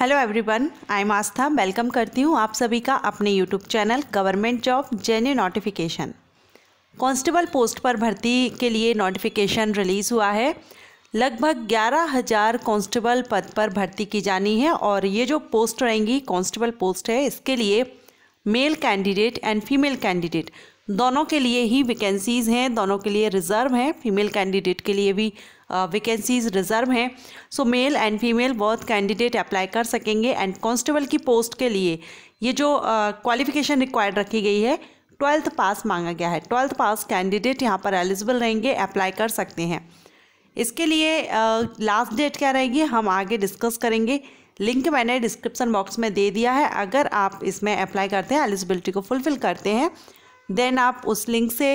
hello everyone I am Aastha welcome करती हूँ आप सभी का अपने YouTube channel government job genuine notification constable post पर भर्ती के लिए नोटिफिकेशन रिलीज़ हुआ है लगभग ग्यारह हज़ार कॉन्स्टेबल पद पर भर्ती की जानी है और ये जो पोस्ट रहेंगी कांस्टेबल पोस्ट है इसके लिए male candidate and female candidate दोनों के लिए ही वैकेंसीज़ हैं दोनों के लिए रिज़र्व हैं फीमेल कैंडिडेट के लिए भी वैकेंसीज रिजर्व हैं सो मेल एंड फीमेल बहुत कैंडिडेट अप्लाई कर सकेंगे एंड कांस्टेबल की पोस्ट के लिए ये जो क्वालिफिकेशन रिक्वायर्ड रखी गई है ट्वेल्थ पास मांगा गया है ट्वेल्थ पास कैंडिडेट यहाँ पर एलिजिबल रहेंगे अप्लाई कर सकते हैं इसके लिए लास्ट डेट क्या रहेगी हम आगे डिस्कस करेंगे लिंक मैंने डिस्क्रिप्सन बॉक्स में दे दिया है अगर आप इसमें अप्लाई करते हैं एलिजिबिलिटी को फुलफ़िल करते हैं देन आप उस लिंक से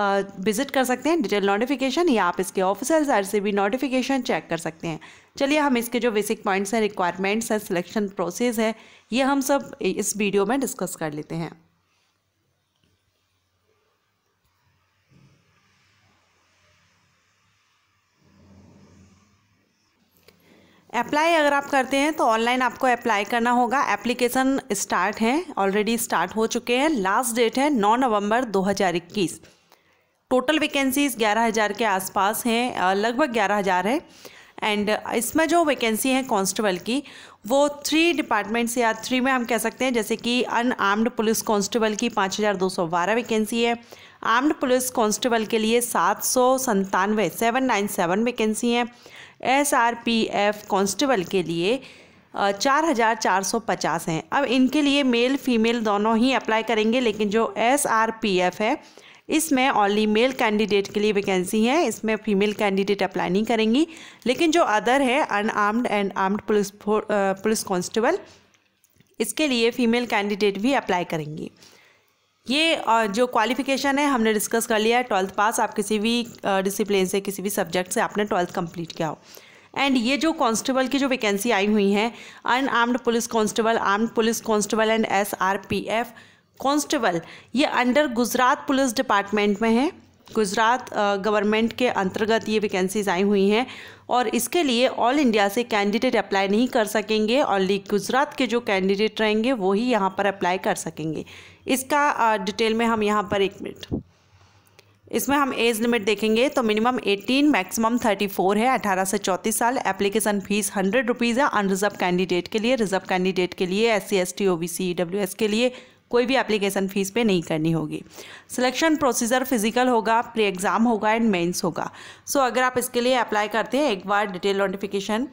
विजिट कर सकते हैं डिटेल नोटिफिकेशन या आप इसके ऑफिसर्स भी नोटिफिकेशन चेक कर सकते हैं चलिए हम इसके जो बेसिक पॉइंट्स हैं रिक्वायरमेंट्स हैं सिलेक्शन प्रोसेस है ये हम सब इस वीडियो में डिस्कस कर लेते हैं अप्लाई अगर आप करते हैं तो ऑनलाइन आपको अप्लाई करना होगा एप्लीकेशन स्टार्ट है ऑलरेडी स्टार्ट हो चुके हैं लास्ट डेट है नौ नवंबर 2021 टोटल वैकेंसीज ग्यारह हज़ार के आसपास हैं लगभग ग्यारह हज़ार है एंड इसमें जो वैकेंसी है कांस्टेबल की वो थ्री डिपार्टमेंट्स या थ्री में हम कह सकते हैं जैसे कि अनआर्म्ड पुलिस कांस्टेबल की पाँच हज़ार दो सौ बारह वैकेंसी है आर्म्ड पुलिस कांस्टेबल के लिए सात सौ संतानवे सेवन नाइन सेवन वैकेंसी हैं S R P F constable के लिए चार हज़ार चार सौ पचास हैं अब इनके लिए मेल फीमेल दोनों ही अप्लाई करेंगे लेकिन जो एस आर पी एफ है इसमें ऑनली मेल कैंडिडेट के लिए वैकेंसी है इसमें फीमेल कैंडिडेट अप्लाई नहीं करेंगी लेकिन जो अदर है unarmed and armed police police constable इसके लिए फीमेल कैंडिडेट भी अप्लाई करेंगी ये जो क्वालिफिकेशन है हमने डिस्कस कर लिया है ट्वेल्थ पास आप किसी भी डिसिप्लिन से किसी भी सब्जेक्ट से आपने ट्वेल्थ कंप्लीट किया हो एंड ये जो कांस्टेबल की जो वैकेंसी आई हुई हैं unarmed police constable armed police constable and S R P F constable ये अंडर गुजरात पुलिस डिपार्टमेंट में है गुजरात गवर्नमेंट के अंतर्गत ये वैकेंसीज आई हुई हैं और इसके लिए ऑल इंडिया से कैंडिडेट अप्लाई नहीं कर सकेंगे ओनली गुजरात के जो कैंडिडेट रहेंगे वो ही यहाँ पर अप्लाई कर सकेंगे इसका डिटेल में हम यहाँ पर एक मिनट इसमें हम एज लिमिट देखेंगे तो मिनिमम 18 मैक्सिमम 34 है 18 से 34 साल एप्लीकेशन फीस हंड्रेड रुपीज़ है अनरिजर्व कैंडिडेट के लिए रिजर्व कैंडिडेट के लिए S C S T O B C W S के लिए कोई भी एप्लीकेशन फ़ीस पे नहीं करनी होगी सिलेक्शन प्रोसीजर फिजिकल होगा प्री एग्ज़ाम होगा एंड मेंस होगा सो so, अगर आप इसके लिए अप्लाई करते हैं एक बार डिटेल नोटिफिकेशन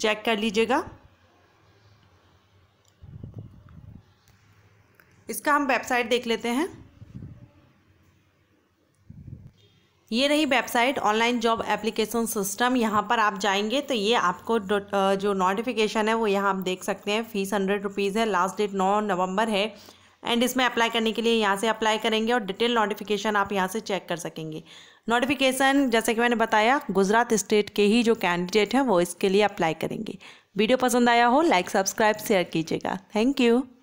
चेक कर लीजिएगा इसका हम वेबसाइट देख लेते हैं ये रही website online job application system यहाँ पर आप जाएंगे तो ये आपको जो नोटिफिकेशन है वो यहाँ आप देख सकते हैं फीस हंड्रेड रुपीज़ है लास्ट डेट नौ नवंबर है एंड इसमें अप्लाई करने के लिए यहाँ से अप्लाई करेंगे और डिटेल नोटिफिकेशन आप यहाँ से चेक कर सकेंगे नोटिफिकेशन जैसे कि मैंने बताया गुजरात स्टेट के ही जो कैंडिडेट हैं वो इसके लिए अप्लाई करेंगे वीडियो पसंद आया हो लाइक सब्सक्राइब शेयर कीजिएगा थैंक यू